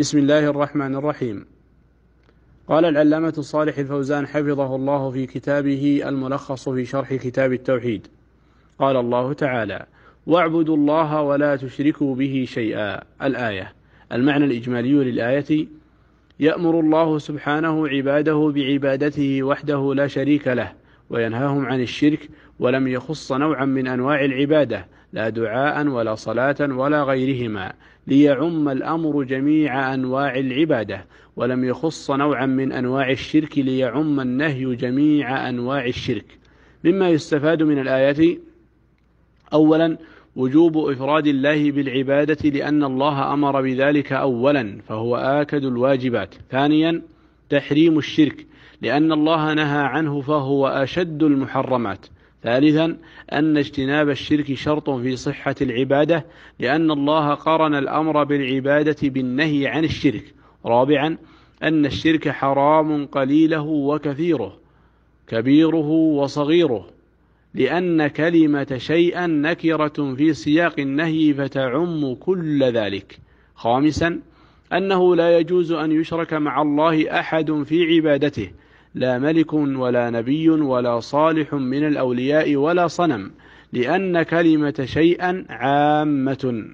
بسم الله الرحمن الرحيم قال العلامة صالح الفوزان حفظه الله في كتابه الملخص في شرح كتاب التوحيد قال الله تعالى واعبدوا الله ولا تشركوا به شيئا الآية المعنى الإجمالي للآية يأمر الله سبحانه عباده بعبادته وحده لا شريك له وينهاهم عن الشرك ولم يخص نوعا من أنواع العبادة لا دعاء ولا صلاة ولا غيرهما ليعم الأمر جميع أنواع العبادة ولم يخص نوعا من أنواع الشرك ليعم النهي جميع أنواع الشرك مما يستفاد من الآية أولا وجوب إفراد الله بالعبادة لأن الله أمر بذلك أولا فهو آكد الواجبات ثانيا تحريم الشرك لأن الله نهى عنه فهو أشد المحرمات ثالثا أن اجتناب الشرك شرط في صحة العبادة لأن الله قرن الأمر بالعبادة بالنهي عن الشرك رابعا أن الشرك حرام قليله وكثيره كبيره وصغيره لأن كلمة شيئا نكرة في سياق النهي فتعم كل ذلك خامسا أنه لا يجوز أن يشرك مع الله أحد في عبادته لا ملك ولا نبي ولا صالح من الأولياء ولا صنم لأن كلمة شيئا عامة